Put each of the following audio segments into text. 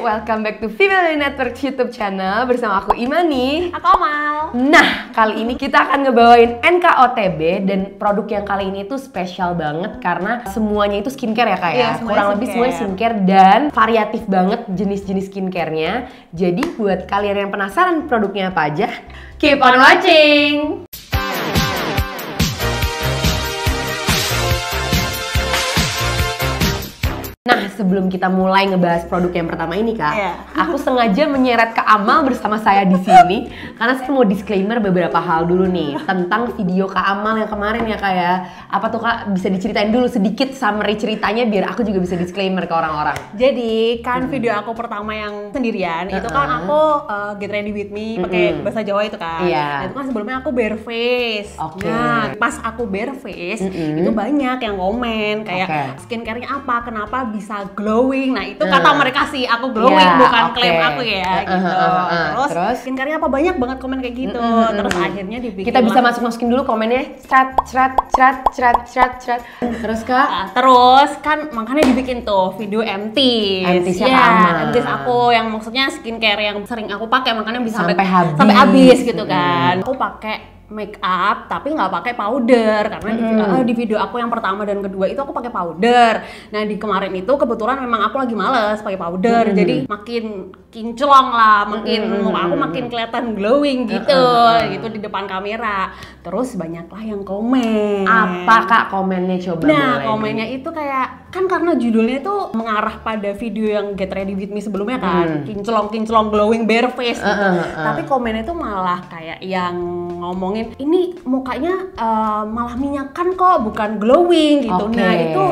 welcome back to Female Network YouTube channel bersama aku Imani. Aku Amal. Nah, kali ini kita akan ngebawain NKOTB dan produk yang kali ini itu spesial banget karena semuanya itu skincare ya kak ya. Iya, Kurang lebih semuanya skincare dan variatif banget jenis-jenis skincarenya. Jadi buat kalian yang penasaran produknya apa aja, keep on watching. Nah, sebelum kita mulai ngebahas produk yang pertama ini, Kak, yeah. aku sengaja menyeret ke Amal bersama saya di sini karena saya mau disclaimer beberapa hal dulu nih tentang video Kak Amal yang kemarin ya, Kak ya. Apa tuh Kak bisa diceritain dulu sedikit summary ceritanya biar aku juga bisa disclaimer ke orang-orang. Jadi, kan hmm. video aku pertama yang sendirian uh -uh. itu kan aku uh, Get Ready With Me pakai uh bahasa Jawa itu kan. Yeah. Nah, itu kan sebelumnya aku bare face. Okay. Nah, pas aku bare face uh itu banyak yang komen kayak okay. skincare-nya apa, kenapa bisa glowing. Nah, itu kata eh. mereka sih aku glowing yeah, bukan okay. klaim aku ya eh, eh, gitu. Uh, uh, uh, terus, terus skincare-nya apa banyak banget komen kayak gitu. Mm, mm, mm, terus akhirnya dibikin Kita bisa masuk-masukin dulu komennya. cerat cerat cerat cerat cerat cerat Terus Kak, uh, terus kan makanya dibikin tuh video MT. MT siapa yeah, aku yang maksudnya skincare yang sering aku pakai makanya bisa sampai, sampai habis, sampai habis gitu kan. Aku pakai make up tapi nggak pakai powder karena di, hmm. uh, di video aku yang pertama dan kedua itu aku pakai powder. Nah di kemarin itu kebetulan memang aku lagi males pakai powder hmm. jadi makin kinclong lah, mungkin mm -hmm. hmm aku hmm, makin hmm. kelihatan glowing gitu, mm -hmm. gitu, gitu di depan kamera. Terus banyaklah yang komen. Apa kak komennya coba? Nah mulai komennya itu kayak kan karena judulnya itu mengarah pada video yang Get Ready With Me sebelumnya kan, mm. kinclong kinclong glowing bare face gitu. Mm -hmm. Tapi komennya itu malah kayak yang ngomongin ini mukanya uh, malah minyakan kok, bukan glowing gitu. Okay. Nah itu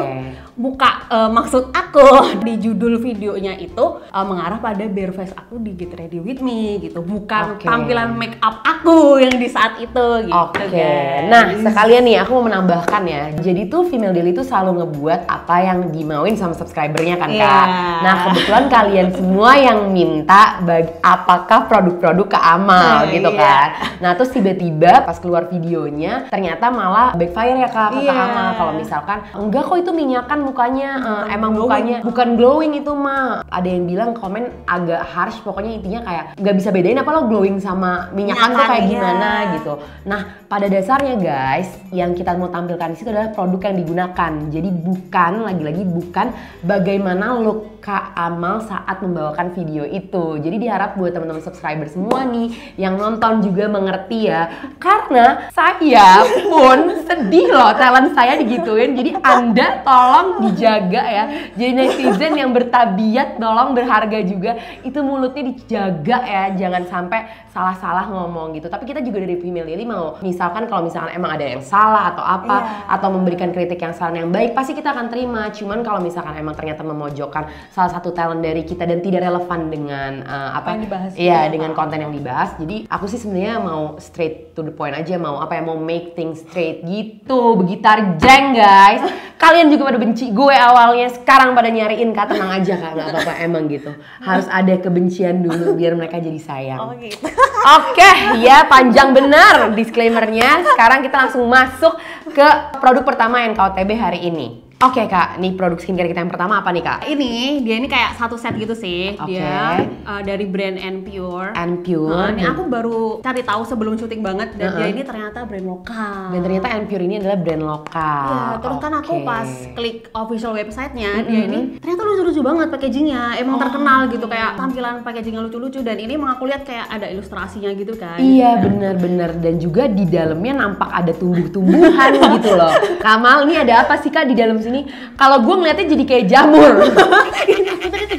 buka uh, maksud aku di judul videonya itu uh, mengarah pada bare bare face aku di Get Ready With Me gitu, bukan okay. tampilan make up aku yang di saat itu gitu. Oke. Okay. Nah, sekalian nih aku mau menambahkan ya. Jadi tuh female daily tuh selalu ngebuat apa yang dimauin sama subscribernya kan, yeah. Kak. Iya. Nah, kebetulan kalian semua yang minta apakah produk-produk ke Amal nah, gitu yeah. kan. Nah, terus tiba-tiba pas keluar videonya ternyata malah backfire ya Kak iya. kata yeah. Amal kalau misalkan enggak kok itu minyakan mukanya uh, emang mukanya bukan glowing itu mah. Ada yang bilang komen agak harsh pokoknya intinya kayak nggak bisa bedain apa lo glowing sama minyak tuh kayak gimana iya. gitu nah pada dasarnya guys yang kita mau tampilkan di situ adalah produk yang digunakan jadi bukan lagi-lagi bukan bagaimana lo Kak Amal saat membawakan video itu jadi diharap buat teman-teman subscriber semua nih yang nonton juga mengerti ya karena saya pun sedih loh talent saya digituin jadi anda tolong dijaga ya jadi netizen yang bertabiat tolong berharga juga itu mulutnya dijaga ya jangan sampai salah-salah ngomong gitu tapi kita juga dari female daily mau misalkan kalau misalkan emang ada yang salah atau apa yeah. atau memberikan kritik yang salah yang baik pasti kita akan terima cuman kalau misalkan emang ternyata memojokkan salah satu talent dari kita dan tidak relevan dengan uh, apa, yang dibahas ya ya. dengan konten yang dibahas jadi aku sih sebenarnya mau straight to the point aja mau apa ya mau make things straight gitu begitar jeng guys kalian juga pada benci gue awalnya sekarang pada nyariin kak tenang aja kak nggak apa-apa emang gitu harus ada kebencian dulu biar mereka jadi sayang. Oh gitu. Oke, okay, ya panjang benar disclaimernya. Sekarang kita langsung masuk ke produk pertama NKOTB hari ini. Oke okay, kak, nih produk skincare kita yang pertama apa nih kak? Ini dia ini kayak satu set gitu sih. Okay. uh, eh, dari brand N Pure. N Pure. Uh, ini aku baru cari tahu sebelum syuting banget dan uh -huh. dia ini ternyata brand lokal. Dan ternyata N Pure ini adalah brand lokal. Iya, terus okay. kan aku pas klik official websitenya mm -hmm. dia ini ternyata lucu-lucu banget packagingnya, emang oh. terkenal gitu kayak tampilan packagingnya lucu-lucu dan ini emang aku lihat kayak ada ilustrasinya gitu kan. Iya benar-benar dan juga di dalamnya nampak ada tumbuh-tumbuhan gitu loh. Kamal, ini ada apa sih kak di dalam sini kalau gue ngeliatnya jadi kayak jamur kita juga kan mikir itu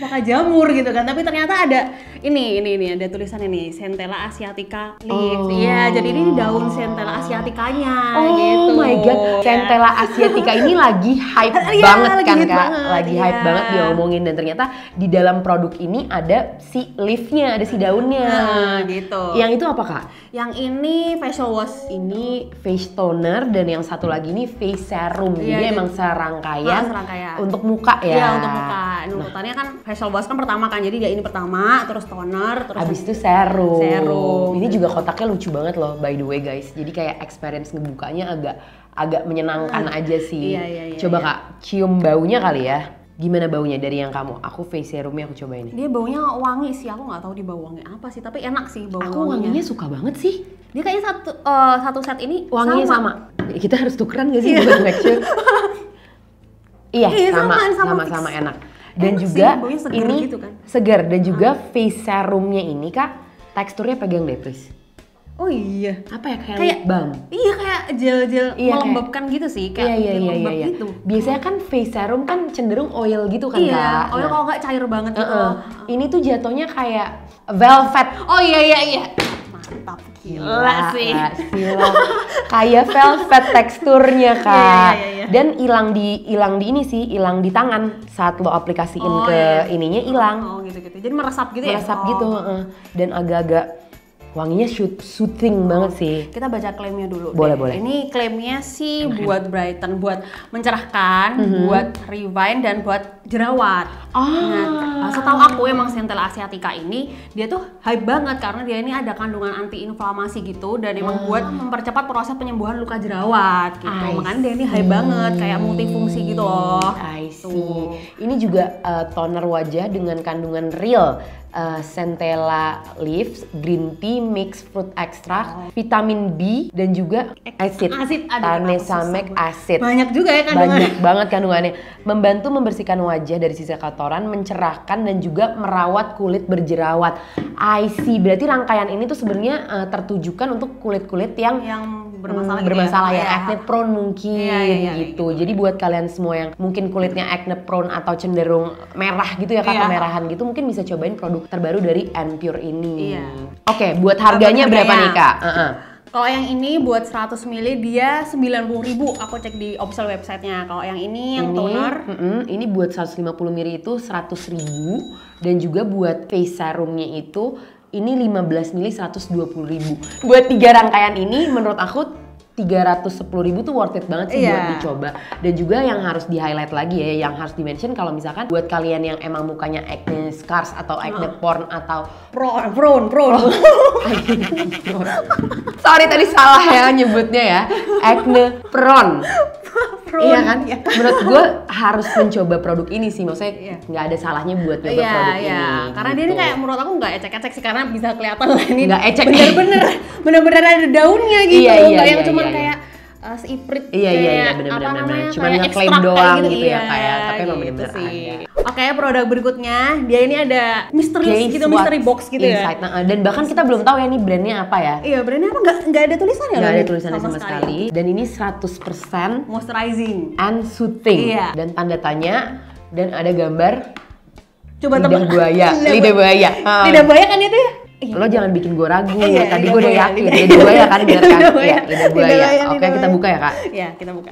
apakah jamur gitu kan tapi ternyata ada ini ini ini ada tulisan ini Centella asiatica leaf. Oh. Iya, jadi ini daun Centella asiaticanya oh, gitu. my god, iya. Centella asiatica ini lagi hype ya, banget lagi kan Kak? Banget, lagi ya. hype banget diomongin dan ternyata di dalam produk ini ada si leafnya, ada si daunnya. Nah, gitu. Yang itu apa Kak? Yang ini facial wash. Ini face toner dan yang satu lagi ini face serum. Iya, jadi emang serangkaian, ah, serangkaian untuk muka ya. Iya, untuk muka. nah. kan facial wash kan pertama kan. Jadi dia ini pertama, terus toner terus abis itu serum serum ini juga kotaknya lucu banget loh by the way guys jadi kayak experience ngebukanya agak agak menyenangkan ah, aja sih iya, iya, iya, coba iya. kak cium baunya kali ya Gimana baunya dari yang kamu? Aku face serumnya aku coba ini. Dia baunya wangi sih, aku nggak tahu dia bau wangi apa sih, tapi enak sih bau Aku wanginya, wanginya suka banget sih. Dia kayaknya satu uh, satu set ini wanginya sama. sama. Kita harus tukeran gak sih iya. buat iya, iya, sama, sama, sama, sama, sama enak dan Enak juga sih, seger ini gitu kan? segar dan juga ah. face serumnya ini kak teksturnya pegang deh please Oh iya, apa ya kayak, kayak balm? Iya kayak gel-gel iya, melembabkan kayak, gitu sih, kayak iya, iya, iya, iya. gitu. Biasanya kan face serum kan cenderung oil gitu kan iya, kak? oil nah. kalau nggak cair banget uh -uh. gitu. Uh -uh. Ini tuh jatuhnya kayak velvet. Oh iya iya iya. Mantap gila sih kayak velvet teksturnya iya, kak yeah, yeah, yeah. dan hilang di hilang di ini sih hilang di tangan saat lo aplikasiin oh, ke yeah. Iya. ininya hilang oh gitu gitu jadi meresap gitu meresap ya meresap gitu Oh. dan agak-agak wanginya soothing oh, banget sih. Kita baca klaimnya dulu. Boleh deh. boleh. Ini klaimnya sih enak, buat enak. brighten, buat mencerahkan, mm -hmm. buat rewind dan buat jerawat. Oh. Nah, setahu aku emang sentel asiatica ini dia tuh hype banget karena dia ini ada kandungan antiinflamasi gitu dan emang oh. buat mempercepat proses penyembuhan luka jerawat gitu. Makanya dia ini hype banget kayak multifungsi gitu loh. I see. Ini juga uh, toner wajah dengan kandungan real uh, centella leaves, green tea, mixed fruit extract, oh. vitamin B dan juga acid, acid tarnesiamic acid. Banyak juga ya kandungannya. Banyak banget kandungannya. Membantu membersihkan wajah dari sisa kotoran, mencerahkan dan juga merawat kulit berjerawat. I see. Berarti rangkaian ini tuh sebenarnya uh, tertujukan untuk kulit-kulit yang yang bermasalah, hmm, bermasalah ya, ya acne prone mungkin ya, ya, ya, gitu. gitu. Jadi buat kalian semua yang mungkin kulitnya acne prone atau cenderung merah gitu ya karena ya. merahan gitu mungkin bisa cobain produk terbaru dari Enpure ini. Ya. Oke, okay, buat harganya, berapa ya. nih Kak? Uh -uh. Kalau yang ini buat 100 ml dia 90.000 aku cek di official websitenya. Kalau yang ini yang ini, toner, mm -mm, ini buat 150 ml itu 100.000 dan juga buat face serumnya itu ini 15 mili 120 ribu. Buat tiga rangkaian ini menurut aku 310 ribu tuh worth it banget sih yeah. buat dicoba dan juga yang harus di highlight lagi ya yang harus di mention kalau misalkan buat kalian yang emang mukanya acne scars atau acne oh. porn atau pro prone prone oh. sorry tadi salah ya nyebutnya ya acne prone prune. Iya kan? Yeah. Menurut gue harus mencoba produk ini sih, maksudnya iya. nggak yeah. ada salahnya buat nyoba yeah, produk yeah. ini. Karena gitu. dia ini gitu. kayak menurut aku nggak ecek-ecek sih karena bisa kelihatan lah ini. Nggak ecek. Bener-bener, bener-bener ada daunnya gitu. Iya, iya, nggak yang iya, cuma iya, iya, kayak uh, eh, seiprit iya, iya, iya, bener, apa bener, namanya bener. cuman kayak klaim doang gitu, gitu iya, ya, ya kayak ya. tapi gitu emang bener-bener sih. oke okay, produk berikutnya dia ini ada misterius Case gitu mystery box gitu ya. inside. ya nah, dan bahkan kita belum tahu ya ini brandnya apa ya iya brandnya apa nggak nggak ada tulisan ya? nggak ada tulisan sama, sama sekali. sekali dan ini 100% moisturizing and soothing iya. dan tanda tanya dan ada gambar Coba lidah buaya, lidah buaya, lidah buaya kan itu ya? Iya, lo jangan bikin gue ragu. Iya, Tadi gue udah ya. yakin. ya gue ya kan, biar kan? Iya, lidah gue ya. ya. ya oke, kita buka ya kak. Iya, kita buka.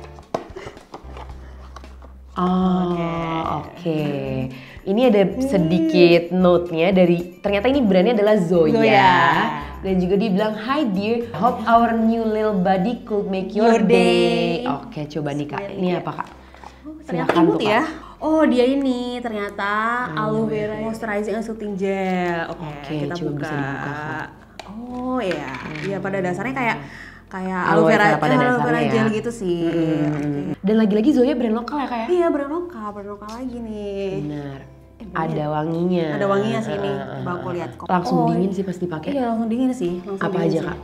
Oh, oke. Okay. Ini ada sedikit hmm. note-nya dari ternyata ini brandnya adalah Zoya. Zoya. Dan juga dibilang, "Hi dear, hope our new little buddy could make your, your day." day. Oke, coba nih Kak. Ini apa Kak? Oh, ternyata imut ya oh dia ini ternyata oh, aloe, iya, aloe vera iya, iya. moisturizing and soothing gel. Oke, okay, okay, kita buka. buka. Bisa dibuka. Oh ya, hmm. ya pada dasarnya kayak kayak aloe vera, aloe vera, pada eh, aloe vera ya. gel gitu sih. Hmm. hmm, hmm, hmm. Dan lagi-lagi Zoya brand lokal ya kayak? Ya? Iya brand lokal, brand lokal lagi nih. Benar. Eh, ada wanginya. Ada wanginya sih ini. Uh, Bang lihat kok. Langsung oh, dingin sih pasti pakai. Iya, langsung dingin sih. Langsung Apa dingin aja, sih. Kak?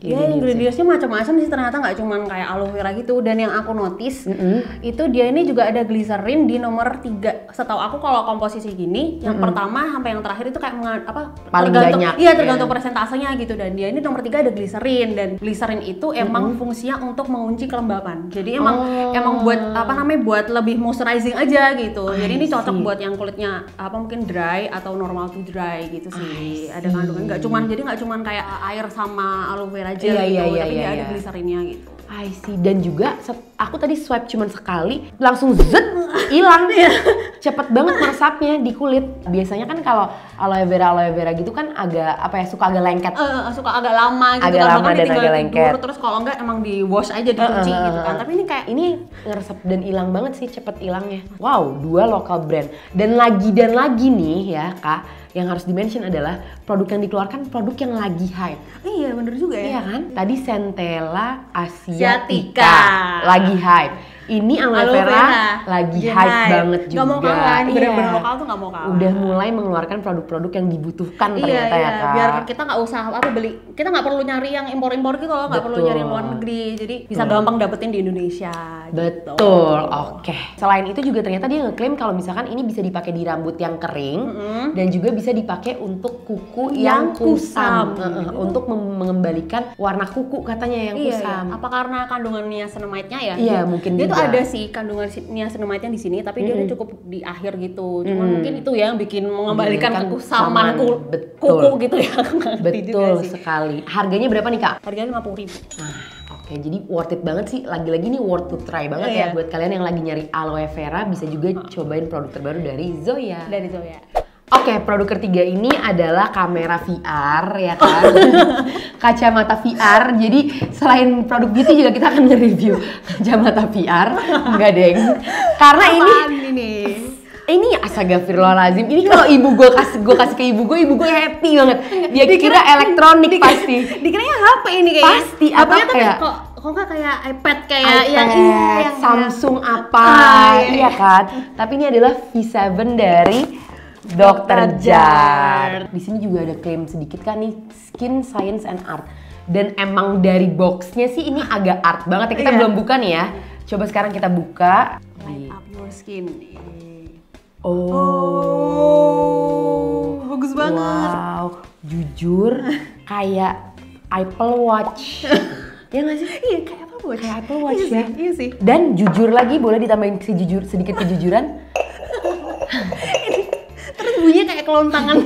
Ya ingredientsnya iya, iya. macam-macam sih ternyata nggak cuma kayak aloe vera gitu dan yang aku notice mm -hmm. itu dia ini juga ada glycerin di nomor tiga. Setahu aku kalau komposisi gini yang mm -hmm. pertama sampai yang terakhir itu kayak apa paling tergantung, banyak. Iya tergantung yeah. persentasenya gitu dan dia ini nomor tiga ada glycerin dan glycerin itu emang mm -hmm. fungsinya untuk mengunci kelembapan. Jadi emang oh. emang buat apa namanya buat lebih moisturizing aja gitu. I ah, Jadi ini cocok buat yang kulitnya apa mungkin dry atau normal to dry gitu sih. Ada kandungan nggak cuman jadi nggak cuman kayak air sama aloe vera aja iya, gitu, iya, iya, tapi iya, dia iya. ada iya. gliserinnya gitu. I see. Dan juga aku tadi swipe cuman sekali, langsung zet hilang. Iya. Cepet banget meresapnya di kulit. Biasanya kan kalau aloe vera aloe vera gitu kan agak apa ya suka agak lengket. Uh, suka agak lama gitu agak kan. Lama dan agak lengket. terus kalau enggak emang di wash aja dicuci uh, eh, uh, gitu kan. Tapi ini kayak ini ngeresep dan hilang banget sih cepet hilangnya. Wow, dua lokal brand. Dan lagi dan lagi nih ya, Kak yang harus dimention adalah produk yang dikeluarkan produk yang lagi hype. Iya bener juga ya. Iya kan? Tadi Centella Asiatica Siatika. lagi hype ini aloe, aloe vera, lagi Genai. Iya, hype iya. banget juga. Gak mau kalah iya. bener-bener lokal tuh gak mau kalah. Udah mulai mengeluarkan produk-produk yang dibutuhkan ternyata ya, iya, ya kak. Biar kita gak usah apa beli, kita gak perlu nyari yang impor-impor gitu loh, nggak perlu nyari luar negeri. Jadi bisa Betul. gampang dapetin di Indonesia. Gitu. Betul, gitu. oke. Okay. Selain itu juga ternyata dia ngeklaim kalau misalkan ini bisa dipakai di rambut yang kering mm -hmm. dan juga bisa dipakai untuk kuku yang, yang kusam, kusam. Mm -hmm. untuk mengembalikan warna kuku katanya yang kusam. Iya. Apa karena kandungannya senemaitnya ya? Iya, mungkin dia juga. Itu Iya. ada sih kandungan niacinamide yang di sini tapi mm-hmm. dia cukup di akhir gitu. Cuma mm-hmm. mungkin itu ya yang bikin mengembalikan aku kan saman kuku, gitu ya. Betul sekali. Harganya berapa nih Kak? Harganya puluh ribu. Nah, oke. Jadi worth it banget sih. Lagi-lagi ini worth to try banget yeah. ya iya. buat kalian yang lagi nyari aloe vera bisa juga cobain produk terbaru dari Zoya. Dari Zoya. Oke, okay, produk ketiga ini adalah kamera VR ya kan. kacamata VR. Jadi selain produk beauty juga kita akan nge-review kacamata VR. Enggak, Deng. Karena ini ini nih? ini astagfirullahalazim ini kalau ibu gue kasih gue kasih ke ibu gue ibu gue happy banget dia dikira, kira elektronik dikira, pasti dikiranya HP ini kayaknya pasti apa ya? kayak kok kok nggak kayak iPad kayak iPad, yang, yang Samsung apa ah, iya, iya. iya kan tapi ini adalah V7 dari Dokter Jar. Di sini juga ada klaim sedikit kan nih Skin Science and Art. Dan emang dari boxnya sih ini agak art banget ya. Kita yeah. belum buka nih ya. Coba sekarang kita buka. Light up your skin. Oh. oh. Bagus banget. Wow. Jujur kayak Apple Watch. ya nggak sih? Iya kayak Apple Watch. Kayak Apple Watch iya ya. Sih, iya sih. Dan jujur lagi boleh ditambahin sejujur sedikit kejujuran. bunyinya kayak kelontangan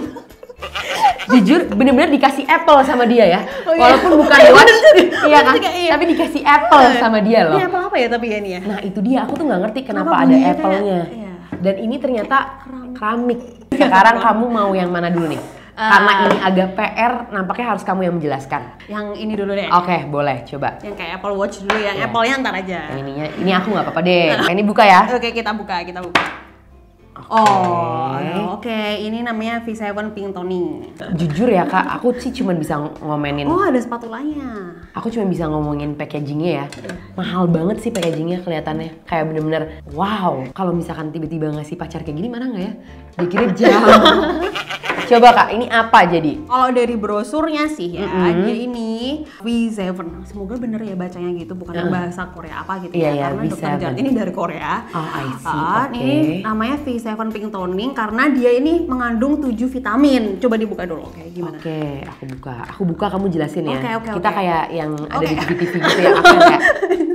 jujur bener-bener dikasih apple sama dia ya oh, iya. walaupun bukan iya, watch iya kan iya. tapi dikasih apple iya. sama dia loh ini iya, apple apa ya tapi ya ini ya nah itu dia aku tuh nggak ngerti kenapa, kenapa ada apple-nya iya. dan ini ternyata keramik sekarang kamu mau yang mana dulu nih Uh, Karena ini agak PR, nampaknya harus kamu yang menjelaskan. Yang ini dulu deh. Oke, okay, boleh coba. Yang kayak Apple Watch dulu, yang yeah. Apple-nya ntar aja. Yang ininya, ini aku nggak apa-apa deh. ini buka ya. Oke, okay, kita buka, kita buka. Oh, oke. Okay. Ini namanya V7 Pink Tony. Jujur ya kak, aku sih cuma bisa ngomenin. Oh, ada sepatulanya. Aku cuma bisa ngomongin packagingnya ya. Mahal banget sih packagingnya kelihatannya. Kayak bener-bener, wow. Kalau misalkan tiba-tiba ngasih pacar kayak gini, mana nggak ya? Dikira jauh. Coba Kak, ini apa jadi? Kalau dari brosurnya sih ya, mm -hmm. dia ini V7. Semoga bener ya bacanya gitu, bukan mm. bahasa Korea apa gitu yeah, ya. Yeah, karena dokter Jart ini dari Korea. Oh, I see. Uh, okay. Ini namanya V7 Pink Toning karena dia ini mengandung 7 vitamin. Coba dibuka dulu kayak gimana? Oke, okay, aku buka. Aku buka kamu jelasin ya. Okay, okay, Kita okay. kayak yang ada okay. di tv gitu ya, aku kayak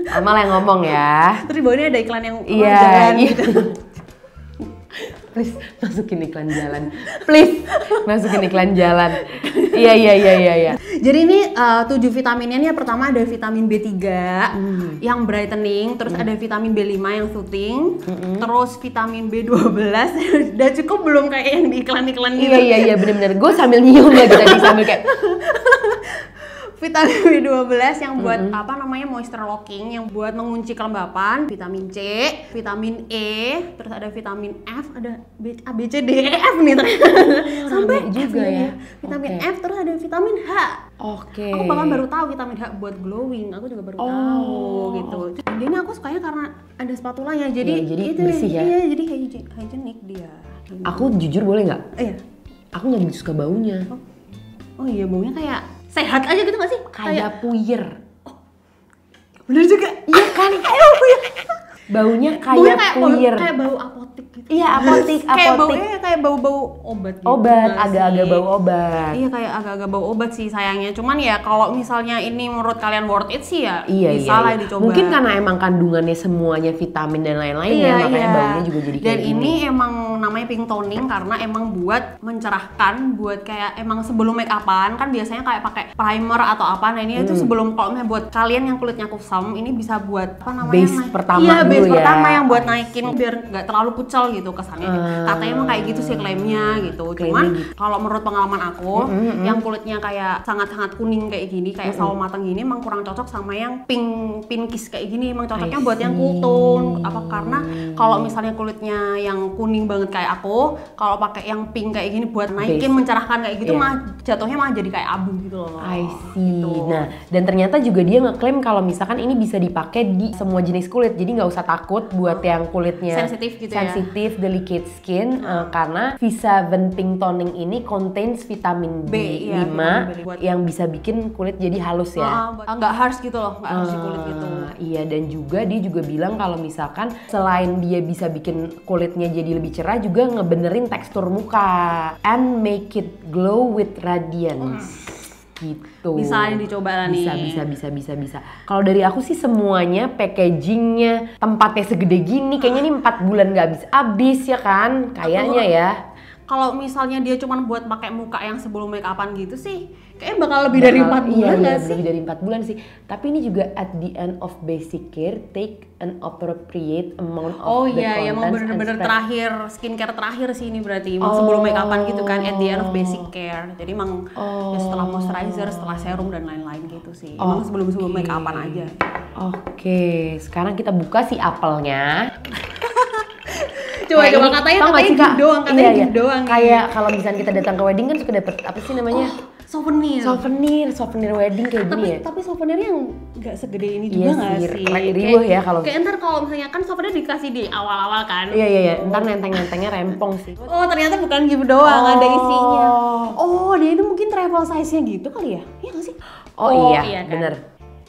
Amal yang ngomong ya. Terus di bawah ini ada iklan yang yeah, jalan iya. gitu. please masukin iklan jalan please masukin iklan jalan iya iya iya iya ya. jadi ini uh, tujuh vitaminnya nih pertama ada vitamin B3 mm. yang brightening terus mm. ada vitamin B5 yang soothing hmm. terus vitamin B12 udah cukup belum kayak yang di iklan-iklan iya, gitu iya iya iya bener-bener gue sambil nyium lagi ya, tadi sambil kayak vitamin B12 yang buat mm -hmm. apa namanya moisture locking yang buat mengunci kelembapan, vitamin C, vitamin E, terus ada vitamin F, ada B, A, B C D E F nih ternyata. Oh, Sampai juga F ya. ya. Vitamin okay. F terus ada vitamin H. Oke. Okay. Aku bahkan baru tahu vitamin H buat glowing. Aku juga baru oh, tahu gitu. Jadi Ini aku sukanya karena ada spatulanya. Iya, jadi, ya, jadi itu bersih ya. Iya, jadi hygienic dia. Aku jujur boleh nggak? Iya. Aku nggak suka baunya. Oh. oh iya, baunya kayak sehat aja gitu gak sih? Kayak, puyer. Oh, bener juga. Iya kan? Kayak puyer baunya kayak, kayak clear kayak bau apotik gitu iya apotik apotik kayak baunya kayak bau bau obat gitu obat agak-agak bau obat iya kayak agak-agak bau obat sih sayangnya cuman ya kalau misalnya ini menurut kalian worth it sih ya iya, iya bisa iya, lah iya. dicoba mungkin karena emang kandungannya semuanya vitamin dan lain-lain ya, iya, ya makanya iya. baunya juga jadi dan ini emang namanya pink toning karena emang buat mencerahkan buat kayak emang sebelum make upan kan biasanya kayak pakai primer atau apa nah ini hmm. itu sebelum kalau buat kalian yang kulitnya kusam ini bisa buat apa namanya base pertama iya, dulu iya. ya. pertama yang buat naikin biar nggak terlalu pucel gitu kesannya. Uh, Katanya emang kayak gitu sih klaimnya gitu. Cuman gitu. kalau menurut pengalaman aku, mm -hmm. yang kulitnya kayak sangat-sangat kuning kayak gini, kayak -hmm. sawo matang gini, emang kurang cocok sama yang pink pinkish kayak gini. Emang cocoknya buat yang kultum. Apa karena kalau misalnya kulitnya yang kuning banget kayak aku, kalau pakai yang pink kayak gini buat naikin Base. mencerahkan kayak gitu yeah. mah jatuhnya mah jadi kayak abu gitu loh. I see. Gitu. Nah, dan ternyata juga dia ngeklaim kalau misalkan ini bisa dipakai di semua jenis kulit. Jadi nggak usah takut buat oh. yang kulitnya sensitif gitu ya? sensitif ya? delicate skin hmm. uh, karena Visa Venting Toning ini contains vitamin B, B 5 iya, yang bisa bikin kulit jadi halus ya. Uh, nggak harus gitu loh, nggak harus ah, kulit gitu. Iya dan juga dia juga bilang kalau misalkan selain dia bisa bikin kulitnya jadi lebih cerah juga ngebenerin tekstur muka and make it glow with radiance. Hmm gitu bisa dicoba lah nih bisa bisa bisa bisa bisa kalau dari aku sih semuanya packagingnya tempatnya segede gini kayaknya ini empat bulan nggak habis habis ya kan kayaknya ya kalau misalnya dia cuma buat pakai muka yang sebelum make upan gitu sih Kayak bakal lebih bakal, dari empat iya, bulan iya, sih? Lebih dari empat bulan sih. Tapi ini juga at the end of basic care, take an appropriate amount of oh, the iya, contents. Oh iya, mau bener-bener terakhir skincare terakhir sih ini berarti. oh. sebelum make upan gitu kan, at the end of basic oh. care. Jadi emang oh. ya setelah oh. moisturizer, setelah serum dan lain-lain gitu sih. Emang oh, sebelum sebelum make upan aja. Oke, okay. sekarang kita buka si apelnya. coba nah, coba katanya katanya doang katanya iya, iya. doang kayak kalau misalnya kita datang ke wedding kan suka dapet apa sih namanya oh souvenir souvenir souvenir wedding kayak tapi, ya tapi souvenir yang nggak segede ini juga iya nggak yes, sih, sih? ribuh ya kalau kayak ntar kalau misalnya kan souvenir dikasih di awal-awal kan iya iya iya ntar nenteng-nentengnya rempong sih oh ternyata bukan gift doang oh. ada isinya oh dia itu mungkin travel size-nya gitu kali ya iya nggak sih oh, oh iya, iya kan? bener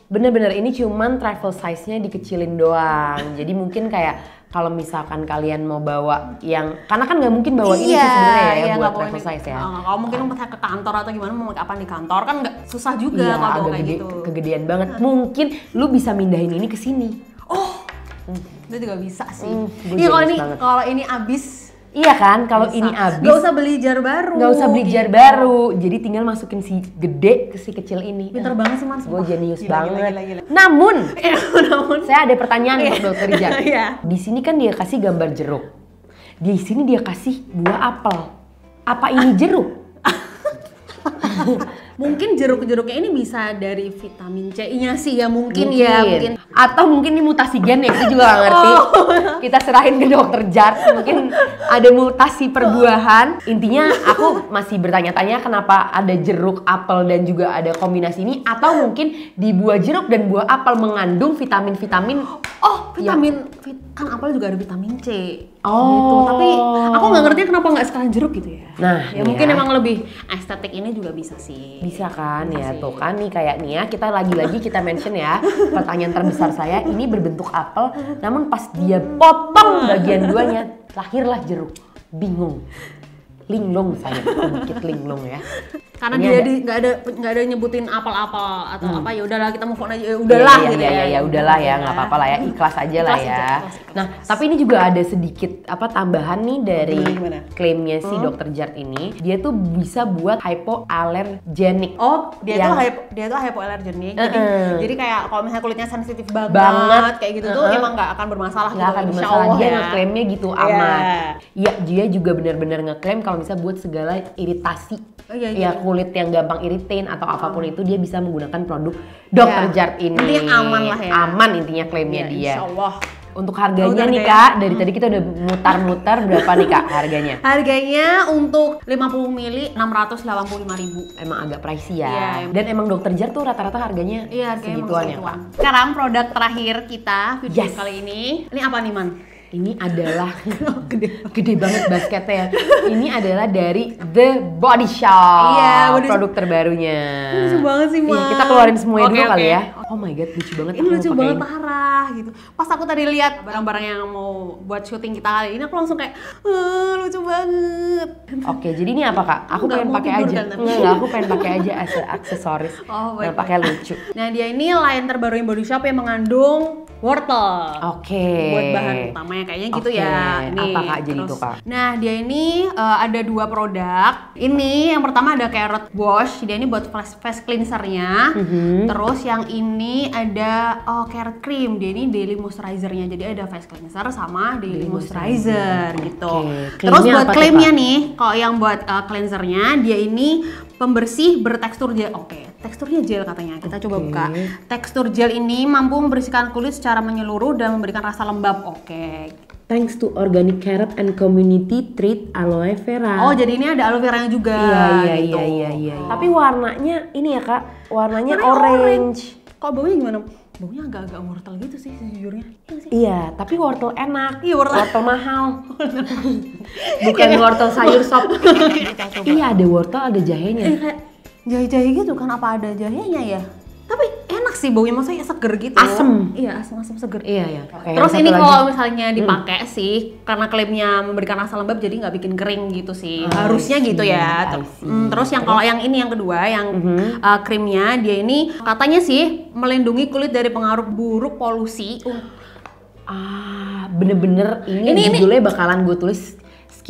bener-bener ini cuman travel size-nya dikecilin doang jadi mungkin kayak kalau misalkan kalian mau bawa yang karena kan nggak mungkin bawa iya, ini sebenarnya ya iya, buat travel size ya. oh, kalau mungkin mau ke kantor atau gimana mau ke apa di kantor kan nggak susah juga iya, kalau kayak gede, gitu. kegedean banget. Mungkin lu bisa mindahin ini ke sini. Oh, hmm. itu juga bisa sih. Hmm, iya kalau ini kalau ini abis Iya kan, kalau ini habis Gak usah beli jar baru. Gak usah beli jar gitu. baru, jadi tinggal masukin si gede ke si kecil ini. Pinter banget sih mas, Gue jenius banget. Gila, gila, Namun, eh, namun, saya ada pertanyaan untuk iya. Dokter Ijar iya. Di sini kan dia kasih gambar jeruk. Di sini dia kasih buah apel. Apa ini jeruk? Mungkin jeruk-jeruknya ini bisa dari vitamin C-nya sih ya mungkin, ya, mungkin ya mungkin atau mungkin ini mutasi gen ya kita juga gak ngerti. Oh. Kita serahin ke dokter Jar. Mungkin ada mutasi perbuahan. Intinya aku masih bertanya-tanya kenapa ada jeruk, apel dan juga ada kombinasi ini atau mungkin di buah jeruk dan buah apel mengandung vitamin-vitamin. Oh, iya. vitamin ya. kan apel juga ada vitamin C. Gitu. Oh. Gitu. Tapi aku nggak ngerti kenapa nggak sekalian jeruk gitu ya. Nah, ya, ya mungkin iya. emang lebih estetik ini juga bisa sih. Bisa kan bisa ya sih. tuh kan nih kayak nih ya kita lagi-lagi kita mention ya pertanyaan terbesar saya ini berbentuk apel, namun pas dia potong bagian duanya lahirlah jeruk. Bingung linglung saya bukit linglung ya karena ini dia ada, di nggak ada nggak ada nyebutin apel-apel atau hmm. apa ya udahlah kita move on aja ya iya, udahlah iya, gitu ya. iya, ya ya, ya udahlah ya nggak apa-apa lah ya ikhlas aja ikhlas lah ya ikhlas, ikhlas. nah tapi ini juga ada sedikit apa tambahan nih dari Gimana? klaimnya si hmm. dokter Jart ini dia tuh bisa buat hypoallergenic oh dia yang... tuh hypo, dia tuh hypoallergenic uh -uh. jadi jadi kayak kalau misalnya kulitnya sensitif banget, banget. kayak gitu uh -huh. tuh emang nggak akan bermasalah nggak gitu, akan bermasalah dia ya. ngeklaimnya gitu yeah. aman ya dia juga benar-benar ngeklaim kalau bisa buat segala iritasi. Oh, iya, iya. Ya iya. kulit yang gampang iritin atau oh. apapun oh. itu dia bisa menggunakan produk Dr. Yeah. Jart ini. Intinya aman lah ya. Aman intinya klaimnya yeah, dia. Insya Untuk harganya nih kak, dari tadi kita udah mutar-mutar berapa nih kak harganya? Harganya untuk 50 mili 685 ribu. Emang agak pricey ya. Yeah, iya, Dan emang dokter jar tuh rata-rata harganya yeah, segituan, segituan ya kak. Sekarang produk terakhir kita video yes. kali ini, ini apa nih man? ini adalah oh, gede. gede banget basketnya. Ya. Ini adalah dari The Body Shop, iya, produk terbarunya. Lucu banget sih, Ma. Iya, kita keluarin semuanya okay, dulu okay. kali ya oh my god lucu banget ini lucu banget parah gitu pas aku tadi lihat barang-barang yang mau buat syuting kita kali ini aku langsung kayak uh, lucu banget oke jadi ini apa kak aku pengen pakai aja kan, aku pengen pakai aja as aksesoris oh, dan nah, pakai lucu nah dia ini lain terbaru yang baru shop yang mengandung wortel. Oke. Okay. Buat bahan utamanya kayaknya gitu ya. Nih, Apa kak jadi itu kak? Nah dia ini uh, ada dua produk. Ini yang pertama ada carrot wash. Dia ini buat face, face cleansernya. Mm -hmm. Terus yang ini ini ada oh, care cream. Dia ini daily moisturizer-nya. Jadi ada face cleanser sama daily, daily moisturizer, okay. gitu. Okay. Terus buat klaimnya nih, kalau yang buat uh, cleansernya dia ini pembersih bertekstur gel. Oke, okay. teksturnya gel katanya. Kita okay. coba buka. Tekstur gel ini mampu membersihkan kulit secara menyeluruh dan memberikan rasa lembab. Oke. Okay thanks to organic carrot and community treat aloe vera. Oh, jadi ini ada aloe vera juga. Iya iya, gitu. iya, iya, iya, iya, Tapi warnanya ini ya, Kak, warnanya orange. Kok baunya gimana? Baunya agak-agak wortel gitu sih sejujurnya. Iya, iya tapi wortel enak. Iya, wortel. wortel mahal. Bukan iya. wortel sayur sop. Iya, iya, ada wortel, ada jahenya. Eh, jahe-jahe gitu kan apa ada jahenya ya? tapi enak sih baunya maksudnya seger gitu asem iya asem asem seger iya iya okay, terus ini kalau misalnya hmm. dipakai hmm. sih karena klaimnya memberikan rasa lembab jadi nggak bikin kering gitu sih oh, harusnya see, gitu ya terus, hmm, terus yang kalau yang ini yang kedua yang mm -hmm. uh, krimnya dia ini katanya sih melindungi kulit dari pengaruh buruk polusi uh. ah bener-bener ini, ini judulnya ini. bakalan gue tulis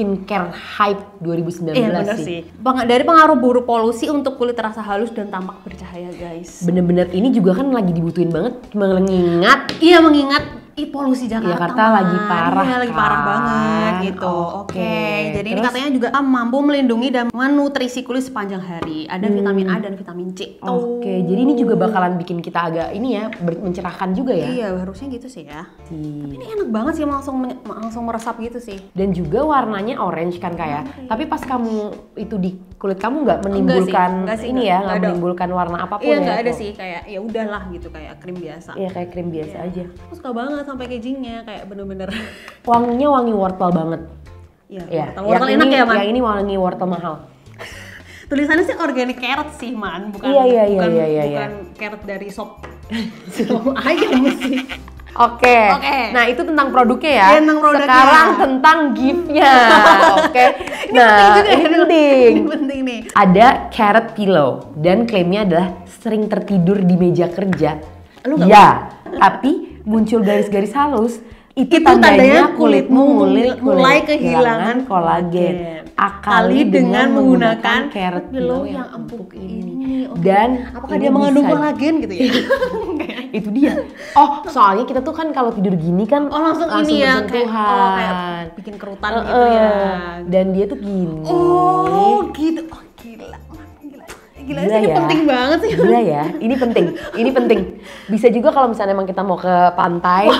skincare hype 2019 iya, bener sih. dari pengaruh buruk polusi untuk kulit terasa halus dan tampak bercahaya guys. Bener-bener ini juga kan lagi dibutuhin banget mengingat. Iya mengingat Ih, polusi Jakarta, Jakarta lagi parah. Iya, lagi parah kan. banget gitu. Oke. Okay. Okay. Jadi Terus, ini katanya juga ah, mampu melindungi dan menutrisi kulit sepanjang hari. Ada hmm. vitamin A dan vitamin C. Oke. Okay. Jadi ini juga bakalan bikin kita agak ini ya mencerahkan juga ya. Iya, harusnya gitu sih ya. Hmm. Tapi ini enak banget sih langsung langsung meresap gitu sih. Dan juga warnanya orange kan kayak. Ya. Okay. Tapi pas kamu itu di kulit kamu nggak menimbulkan enggak sih, enggak sih, ini enggak, ya nggak menimbulkan warna apapun iya, ya nggak ada sih kayak ya udahlah gitu kayak krim biasa iya kayak krim biasa iya. aja aku suka banget sampai kejingnya kayak bener-bener wanginya wangi wortel banget iya ya. wortel, wortel enak ini, ya man yang ini wangi wortel mahal tulisannya sih organic carrot sih man bukan iya, iya, iya, bukan, iya, iya, bukan iya. carrot dari sop sop ayam sih Oke. Okay. Okay. Nah itu tentang produknya ya. ya tentang produknya. Sekarang tentang giftnya. Oke. Okay. ini nah penting ya, ini penting. ini penting nih. Ada carrot pillow dan klaimnya adalah sering tertidur di meja kerja. Lu gak ya. Tapi muncul garis-garis halus itu, itu tandanya, tandanya kulitmu mulai, mulai kehilangan kolagen. Kali Akali dengan menggunakan carrot yang empuk ini. Dan apakah ini dia mengandung bisa... kolagen gitu ya? itu dia. Oh, soalnya kita tuh kan kalau tidur gini kan oh, langsung, langsung ini ya kayak, oh, kayak bikin kerutan uh, gitu ya. Dan dia tuh gini. Oh, gitu. Oh, Gila, Gila ini ya. penting banget sih. Gila ya, ini penting. Ini penting. Bisa juga kalau misalnya emang kita mau ke pantai. Oh,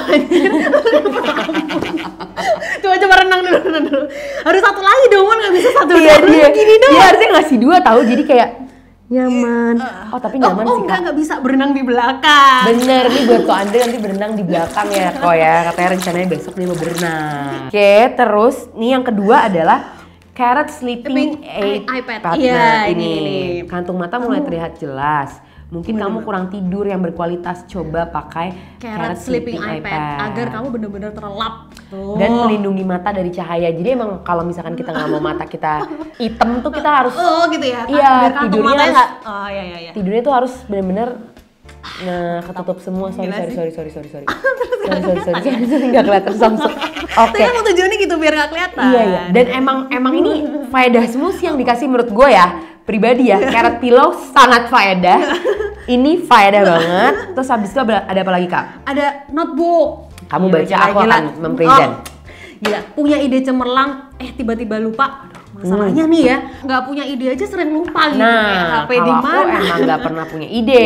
coba coba renang dulu, renang dulu. Harus satu lagi dong, kan nggak bisa satu iya, dulu. Dia, iya. gini dong. Dia harusnya ngasih dua tahu, jadi kayak nyaman. Eh, oh tapi nyaman oh, oh, sih enggak, kak. nggak bisa berenang di belakang. Bener nih buat kok Andre nanti berenang di belakang ya kok oh ya. Katanya rencananya besok dia mau berenang. Oke terus nih yang kedua adalah Carrot Sleeping Aid iPad. Partner ya, ini. ini. Kantung mata mulai oh. terlihat jelas. Mungkin bener. kamu kurang tidur yang berkualitas, coba pakai Carrot, Carrot Sleeping, Sleeping iPad. iPad agar kamu benar-benar terlap Tuh. Dan melindungi mata dari cahaya. Jadi emang kalau misalkan kita nggak mau mata kita hitam tuh kita harus Oh, gitu ya. Iya, tidurnya nggak. Oh, iya, iya, iya. Tidurnya tuh harus benar-benar Nah, ketutup semua. Sorry, sorry, sorry, sorry, sorry, sorry. sorry, sorry, sorry, sorry, sorry, nggak kelihatan Oke. Okay. Tapi tujuannya gitu biar nggak kelihatan. Iya, iya. Dan emang emang ini faedah sih yang dikasih menurut gue ya pribadi ya carrot pillow sangat faedah. Iya. ini faedah banget. Terus habis itu ada apa lagi kak? Ada notebook. Kamu iya, baca aku akan oh, gila, punya ide cemerlang, eh tiba-tiba lupa Masalahnya hmm. nih ya, nggak punya ide aja sering lupa gitu. Nah, HP di mana? emang nggak pernah punya ide,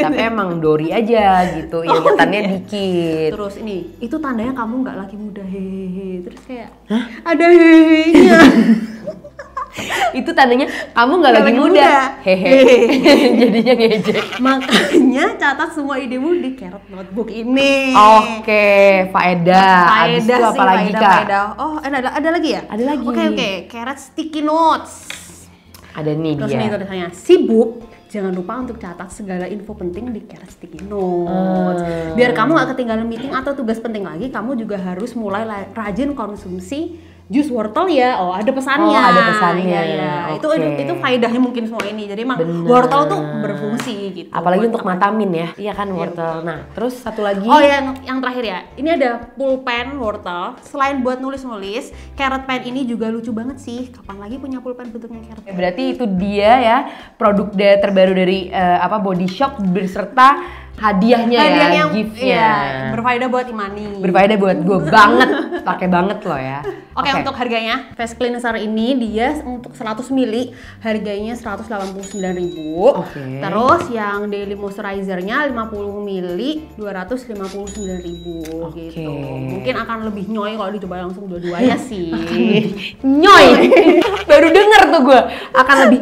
tapi emang Dori aja gitu, Oh, Ingatannya iya. dikit. Terus ini, itu tandanya kamu nggak lagi muda hehehe. Terus kayak Hah? ada hehehe itu tandanya kamu nggak lagi, lagi muda, muda. hehe jadinya ngejek makanya catat semua idemu di carrot notebook ini oke okay, faedah faedah sih apa lagi faedah, kak oh eh, ada ada lagi ya ada lagi oke okay, oke okay. carrot sticky notes ada nih Terus dia. nih tulisannya, sibuk jangan lupa untuk catat segala info penting di carrot sticky notes. Hmm. Biar kamu gak ketinggalan meeting atau tugas penting lagi, kamu juga harus mulai rajin konsumsi jus wortel ya oh ada pesannya oh, ada pesannya ya, ya. Okay. itu itu faedahnya mungkin semua ini jadi emang Bener. wortel tuh berfungsi gitu apalagi untuk matamin ya iya kan iya. wortel ya, nah terus satu lagi oh ya yang terakhir ya ini ada pulpen wortel selain buat nulis nulis carrot pen ini juga lucu banget sih kapan lagi punya pulpen bentuknya carrot pen berarti itu dia ya produk terbaru dari uh, apa body shop berserta hadiahnya Hadiah ya, yang, gift ya. Iya, berfaedah buat Imani. Berfaedah buat gue banget pakai banget loh ya. Oke, okay, untuk harganya, face cleanser ini dia untuk 100 ml harganya 189.000. Okay. Terus yang daily moisturizer-nya 50 ml 259.000 okay. gitu. Mungkin akan lebih nyoy kalau dicoba langsung dua-duanya sih. nyoy. Baru denger tuh gue akan lebih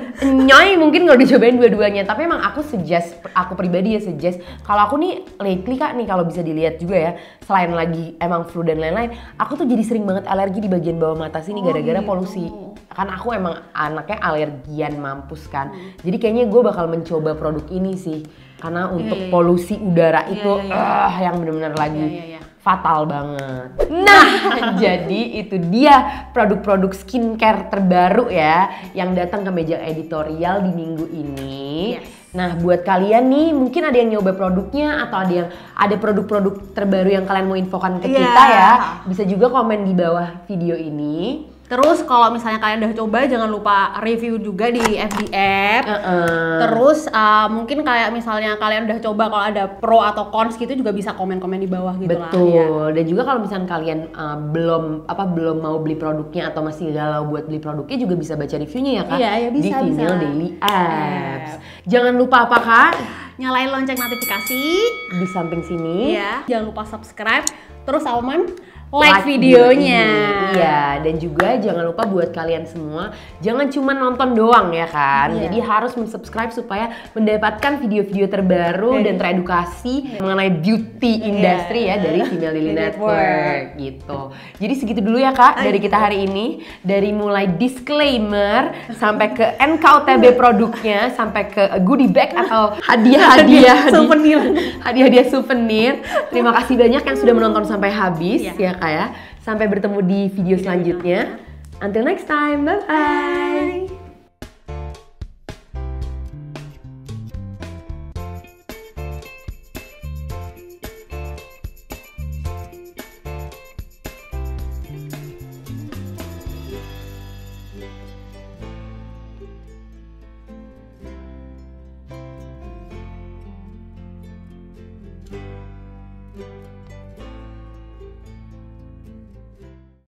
nyoy mungkin kalau dicobain dua-duanya. Tapi emang aku suggest aku pribadi ya suggest kalau aku nih lately Kak nih kalau bisa dilihat juga ya, selain lagi emang flu dan lain-lain, aku aku tuh jadi sering banget alergi di bagian bawah mata sini oh, gara-gara oh, gitu. gara polusi. Kan aku emang anaknya alergian mampus kan. Hmm. Jadi kayaknya gue bakal mencoba produk ini sih karena iya, untuk yeah, yeah, polusi udara iya, itu yeah, yeah, yeah. Uh, yang benar-benar iya, lagi yeah, yeah, yeah. fatal banget. Nah, jadi itu dia produk-produk skincare terbaru ya yang datang ke meja editorial di minggu ini. Yes. Nah, buat kalian nih mungkin ada yang nyoba produknya atau ada yang ada produk-produk terbaru yang kalian mau infokan ke yeah. kita ya, bisa juga komen di bawah video ini. Terus kalau misalnya kalian udah coba jangan lupa review juga di FB app. Uh -uh. Terus uh, mungkin kayak misalnya kalian udah coba kalau ada pro atau cons gitu juga bisa komen-komen di bawah gitu ya. Betul. lah. Betul. Ya. Dan juga kalau misalnya kalian uh, belum apa belum mau beli produknya atau masih galau buat beli produknya juga bisa baca reviewnya ya Kak. Iya, iya bisa di Female bisa. Daily iya. Apps. Yep. Jangan lupa apa Kak? Nyalain lonceng notifikasi di samping sini. Iya. Jangan lupa subscribe. Terus Alman like, videonya. iya, dan juga jangan lupa buat kalian semua jangan cuma nonton doang ya kan. Yeah. Jadi harus mensubscribe supaya mendapatkan video-video terbaru yeah. dan teredukasi yeah. mengenai beauty iya. industry ya dari Female Lily Network gitu. Jadi segitu dulu ya Kak dari kita hari ini dari mulai disclaimer sampai ke NKOTB produknya sampai ke goodie bag atau hadiah-hadiah souvenir. Hadiah-hadiah souvenir. Terima kasih banyak yang sudah menonton sampai habis yeah. ya banyak ya. Sampai bertemu di video selanjutnya. Until next time, bye-bye.